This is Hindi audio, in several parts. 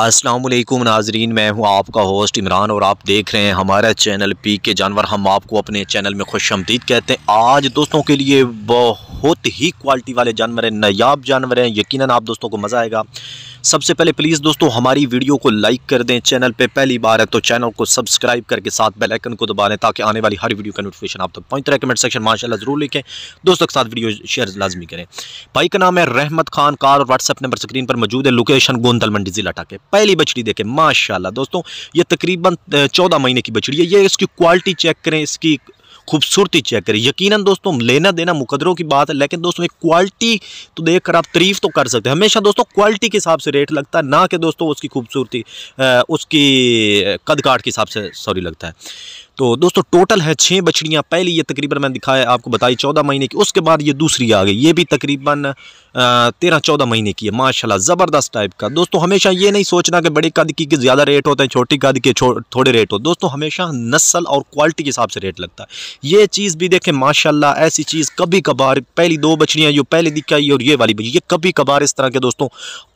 असलम नाजरीन मैं हूं आपका होस्ट इमरान और आप देख रहे हैं हमारा चैनल पी के जानवर हम आपको अपने चैनल में खुश आमदीद कहते हैं आज दोस्तों के लिए बहुत ही क्वालिटी वाले जानवर हैं नायाब जानवर हैं यकीनन आप दोस्तों को मज़ा आएगा सबसे पहले प्लीज़ दोस्तों हमारी वीडियो को लाइक कर दें चैनल पे पहली बार है तो चैनल को सब्सक्राइब करके साथ बेल आइकन को दबा दें ताकि आने वाली हर वीडियो का नोटिफिकेशन आप तक पहुंचे रहे कमेंट सेक्शन माशाल्लाह ज़रूर लिखें दोस्तों के साथ वीडियो शेयर लाजमी करें भाई का नाम है रहमत खान कार और व्हाट्सअप नंबर स्क्रीन पर मौजूद है लोकेशन गोंदल मंडी ज़िला टाके पहली बछड़ी देखें माशाला दोस्तों ये तकरीबन चौदह महीने की बछड़ी है ये इसकी क्वालिटी चेक करें इसकी खूबसूरती चेक करें यकीनन दोस्तों लेना देना मुकदरों की बात है लेकिन दोस्तों एक क्वालिटी तो कर आप तारीफ तो कर सकते हैं हमेशा दोस्तों क्वालिटी के हिसाब से रेट लगता है ना कि दोस्तों उसकी खूबसूरती उसकी कदकाठ के हिसाब से सॉरी लगता है तो दोस्तों टोटल है छः बछड़ियाँ पहले ये तकरीबन मैंने दिखाया आपको बताई चौदह महीने की उसके बाद ये दूसरी आ गई ये भी तकरीबन तेरह चौदह महीने की है माशाल्लाह ज़बरदस्त टाइप का दोस्तों हमेशा ये नहीं सोचना कि बड़े कद की ज़्यादा रेट होते हैं छोटी कद के थोड़े रेट हो दोस्तों हमेशा नस्ल और क्वालिटी के हिसाब से रेट लगता है ये चीज़ भी देखें माशाला ऐसी चीज़ कभी कभार पहली दो बछड़ियाँ जो पहले दिखाई और ये वाली ये कभी कभार इस तरह के दोस्तों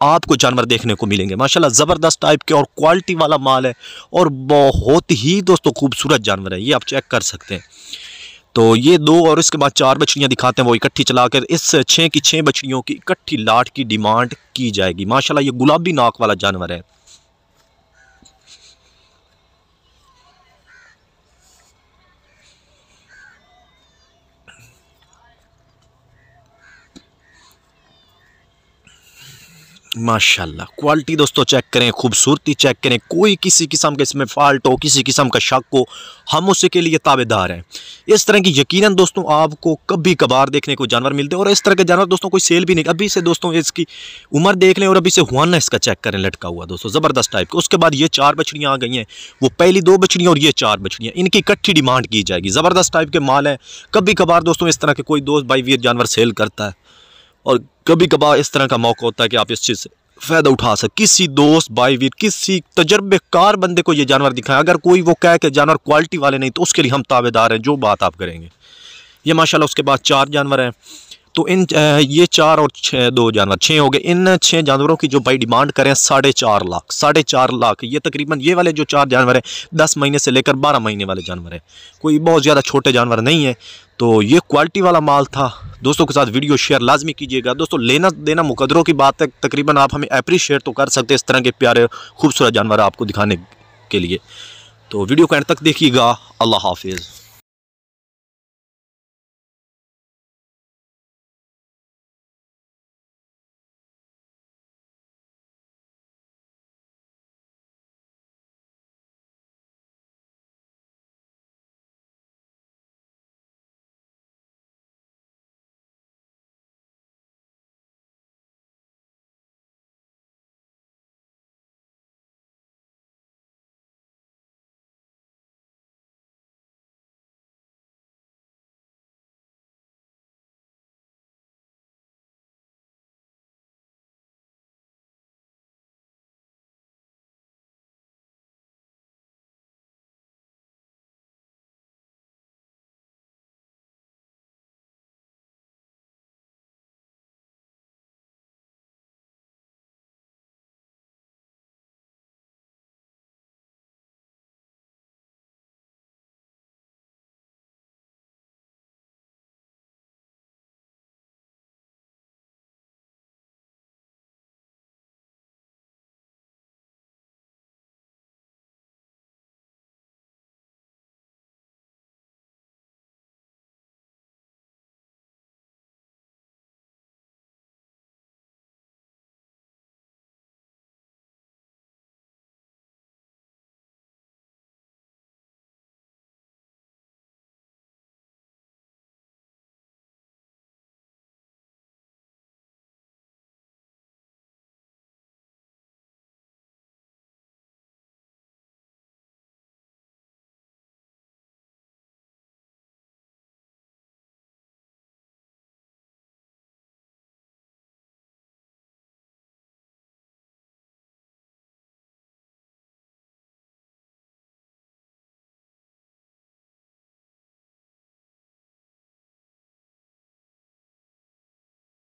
आपको जानवर देखने को मिलेंगे माशाला ज़बरदस्त टाइप के और क्वालिटी वाला माल है और बहुत ही दोस्तों खूबसूरत जानवर जानवर है ये आप चेक कर सकते हैं तो ये दो और इसके बाद चार बछड़ियाँ दिखाते हैं वो इकट्ठी चलाकर इस छः की छः बछड़ियों की इकट्ठी लाट की डिमांड की जाएगी माशाल्लाह ये गुलाबी नाक वाला जानवर है माशाल्लाह क्वालिटी दोस्तों चेक करें खूबसूरती चेक करें कोई किसी किस्म के इसमें फॉल्ट हो किसी किस्म का शक हो हम उसी के लिए ताबेदार हैं इस तरह की यकीनन दोस्तों आपको कभी कभार देखने को जानवर मिलते हैं और इस तरह के जानवर दोस्तों कोई सेल भी नहीं अभी से दोस्तों इसकी उम्र देख लें और अभी से ना इसका चेक करें लटका हुआ दोस्तों ज़बरदस्त टाइप का उसके बाद ये चार बछड़ियाँ आ गई हैं वो पहली दो बछड़ियाँ और ये चार बछड़ियाँ इनकी इकट्ठी डिमांड की जाएगी ज़बरदस्त टाइप के माल हैं कभी कभार दोस्तों इस तरह के कोई दोस्त भाई वीर जानवर सेल करता है और कभी कभार इस तरह का मौका होता है कि आप इस चीज़ से फ़ायदा उठा सक किसी दोस्त वीर किसी तजर्बेकार बंदे को ये जानवर दिखाएं अगर कोई वो कहे कि जानवर क्वालिटी वाले नहीं तो उसके लिए हम ताबेदार हैं जो बात आप करेंगे ये माशाल्लाह उसके बाद चार जानवर हैं तो इन ये चार और छः दो जानवर छः हो गए इन छः जानवरों की जो भाई डिमांड करें साढ़े चार लाख साढ़े चार लाख ये तकरीबन ये वाले जो चार जानवर हैं दस महीने से लेकर बारह महीने वाले जानवर हैं कोई बहुत ज़्यादा छोटे जानवर नहीं है तो ये क्वालिटी वाला माल था दोस्तों के साथ वीडियो शेयर लाजमी कीजिएगा दोस्तों लेना देना मुकदरों की बात है तकरीबन आप हमें अप्रीशिएट तो कर सकते हैं इस तरह के प्यारे खूबसूरत जानवर आपको दिखाने के लिए तो वीडियो को एंड तक देखिएगा अल्लाह हाफिज़